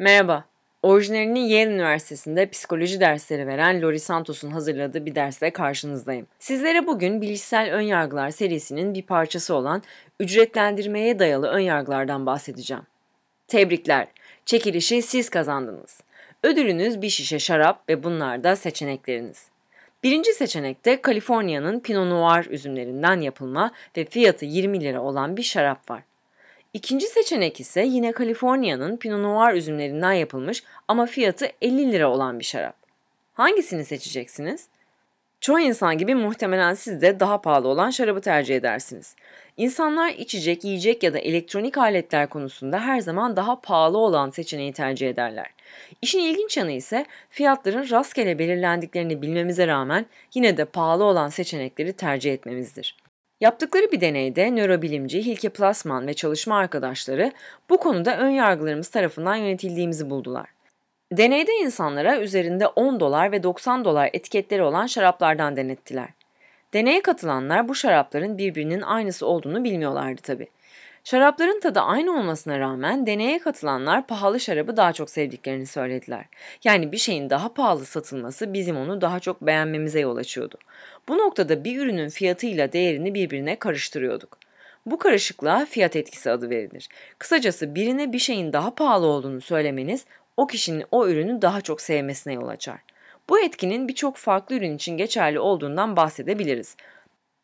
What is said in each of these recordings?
Merhaba. Orijinalini Yale Üniversitesi'nde psikoloji dersleri veren Lori Santos'un hazırladığı bir dersle karşınızdayım. Sizlere bugün bilişsel önyargılar serisinin bir parçası olan ücretlendirmeye dayalı önyargılardan bahsedeceğim. Tebrikler. Çekilişi siz kazandınız. Ödülünüz bir şişe şarap ve bunlar da seçenekleriniz. Birinci seçenekte Kaliforniya'nın Pinot Noir üzümlerinden yapılma ve fiyatı 20 lira olan bir şarap var. İkinci seçenek ise yine Kaliforniya'nın Pinot Noir üzümlerinden yapılmış ama fiyatı 50 lira olan bir şarap. Hangisini seçeceksiniz? Çoğu insan gibi muhtemelen siz de daha pahalı olan şarabı tercih edersiniz. İnsanlar içecek, yiyecek ya da elektronik aletler konusunda her zaman daha pahalı olan seçeneği tercih ederler. İşin ilginç yanı ise fiyatların rastgele belirlendiklerini bilmemize rağmen yine de pahalı olan seçenekleri tercih etmemizdir. Yaptıkları bir deneyde nörobilimci Hilke Plasman ve çalışma arkadaşları bu konuda ön yargılarımız tarafından yönetildiğimizi buldular. Deneyde insanlara üzerinde 10 dolar ve 90 dolar etiketleri olan şaraplardan denettiler. Deneye katılanlar bu şarapların birbirinin aynısı olduğunu bilmiyorlardı tabi. Şarapların tadı aynı olmasına rağmen deneye katılanlar pahalı şarabı daha çok sevdiklerini söylediler. Yani bir şeyin daha pahalı satılması bizim onu daha çok beğenmemize yol açıyordu. Bu noktada bir ürünün fiyatıyla değerini birbirine karıştırıyorduk. Bu karışıklığa fiyat etkisi adı verilir. Kısacası birine bir şeyin daha pahalı olduğunu söylemeniz o kişinin o ürünü daha çok sevmesine yol açar. Bu etkinin birçok farklı ürün için geçerli olduğundan bahsedebiliriz.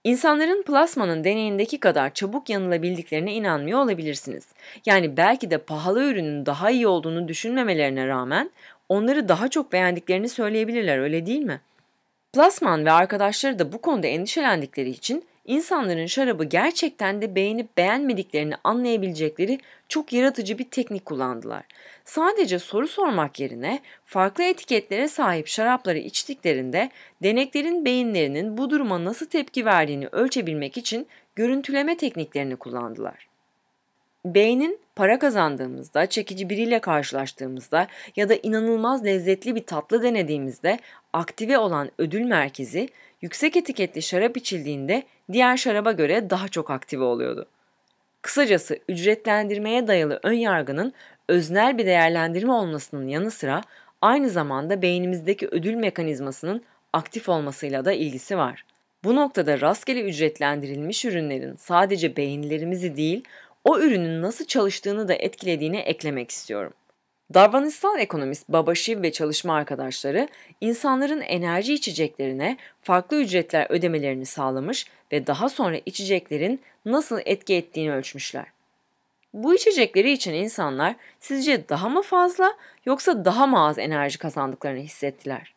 İnsanların plasmanın deneyindeki kadar çabuk yanılabildiklerine inanmıyor olabilirsiniz. Yani belki de pahalı ürünün daha iyi olduğunu düşünmemelerine rağmen onları daha çok beğendiklerini söyleyebilirler öyle değil mi?'' Plasman ve arkadaşları da bu konuda endişelendikleri için insanların şarabı gerçekten de beğenip beğenmediklerini anlayabilecekleri çok yaratıcı bir teknik kullandılar. Sadece soru sormak yerine farklı etiketlere sahip şarapları içtiklerinde deneklerin beyinlerinin bu duruma nasıl tepki verdiğini ölçebilmek için görüntüleme tekniklerini kullandılar. Beynin para kazandığımızda, çekici biriyle karşılaştığımızda ya da inanılmaz lezzetli bir tatlı denediğimizde aktive olan ödül merkezi yüksek etiketli şarap içildiğinde diğer şaraba göre daha çok aktive oluyordu. Kısacası ücretlendirmeye dayalı ön yargının öznel bir değerlendirme olmasının yanı sıra aynı zamanda beynimizdeki ödül mekanizmasının aktif olmasıyla da ilgisi var. Bu noktada rastgele ücretlendirilmiş ürünlerin sadece beyinlerimizi değil, o ürünün nasıl çalıştığını da etkilediğini eklemek istiyorum. Davranışsal ekonomist Baba Shiv ve çalışma arkadaşları insanların enerji içeceklerine farklı ücretler ödemelerini sağlamış ve daha sonra içeceklerin nasıl etki ettiğini ölçmüşler. Bu içecekleri için insanlar sizce daha mı fazla yoksa daha mı az enerji kazandıklarını hissettiler?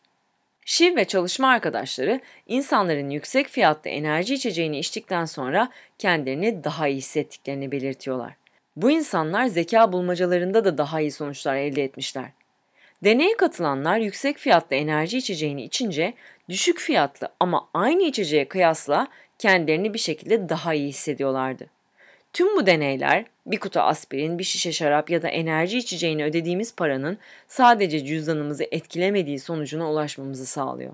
Şiv ve çalışma arkadaşları insanların yüksek fiyatlı enerji içeceğini içtikten sonra kendilerini daha iyi hissettiklerini belirtiyorlar. Bu insanlar zeka bulmacalarında da daha iyi sonuçlar elde etmişler. Deneye katılanlar yüksek fiyatlı enerji içeceğini içince düşük fiyatlı ama aynı içeceğe kıyasla kendilerini bir şekilde daha iyi hissediyorlardı. Tüm bu deneyler bir kutu aspirin, bir şişe şarap ya da enerji içeceğini ödediğimiz paranın sadece cüzdanımızı etkilemediği sonucuna ulaşmamızı sağlıyor.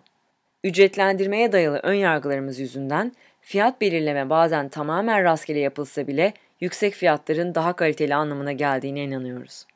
Ücretlendirmeye dayalı ön yargılarımız yüzünden fiyat belirleme bazen tamamen rastgele yapılsa bile yüksek fiyatların daha kaliteli anlamına geldiğine inanıyoruz.